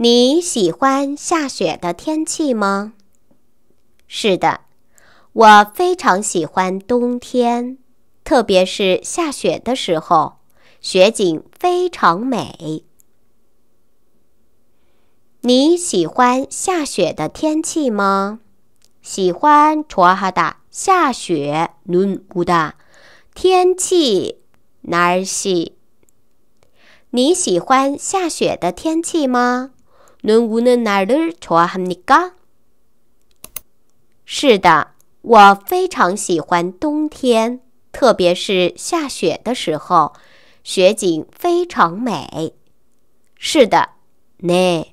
你喜欢下雪的天气吗？是的，我非常喜欢冬天，特别是下雪的时候，雪景非常美。你喜欢下雪的天气吗？喜欢 c h u h 下雪 n o o da 天气，narsi。你喜欢下雪的天气吗？눈无는날都喜欢哈你噶？是的，我非常喜欢冬天，特别是下雪的时候，雪景非常美。是的，那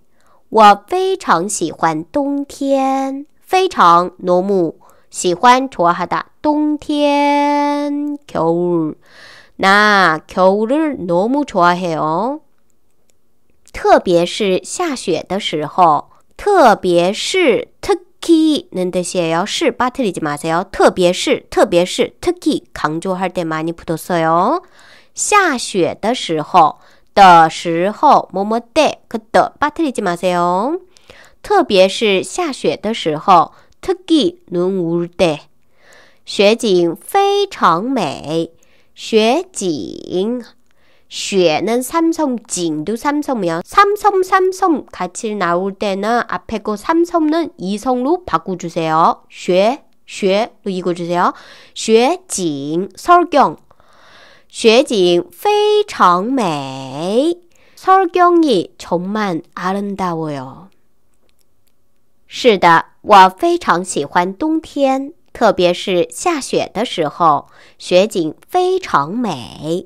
我非常喜欢冬天，非常浓慕，喜欢托哈的冬天。겨울나겨울을너무좋아해 요。 特别是下雪的时候，特别是 Turkey 能得些要是巴特里吉马塞要，特别是特别是 Turkey 扛住哈德嘛尼普多塞哟。下雪的时候的时候么么得可的巴特里吉马塞哟。特别是下雪的时候，Turkey 轮屋得雪景非常美，雪景。 쉐는 삼성, 징도 삼성이야. 삼성, 삼성 같이 나올 때는 앞에 거 삼성은 이성로 으 바꿔주세요. 쉐, 쉐로 읽어주세요. 쉐, 징, 설경. 쉐징, 非常美. 설경이 정말 아름다워요. 是的，我非常喜欢冬天，特别是下雪的时候，雪景非常美。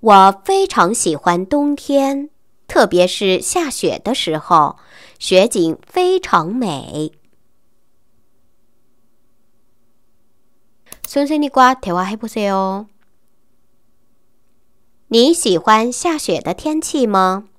我非常喜欢冬天，特别是下雪的时候，雪景非常美。손생리과대화해보세요你喜欢下雪的天气吗？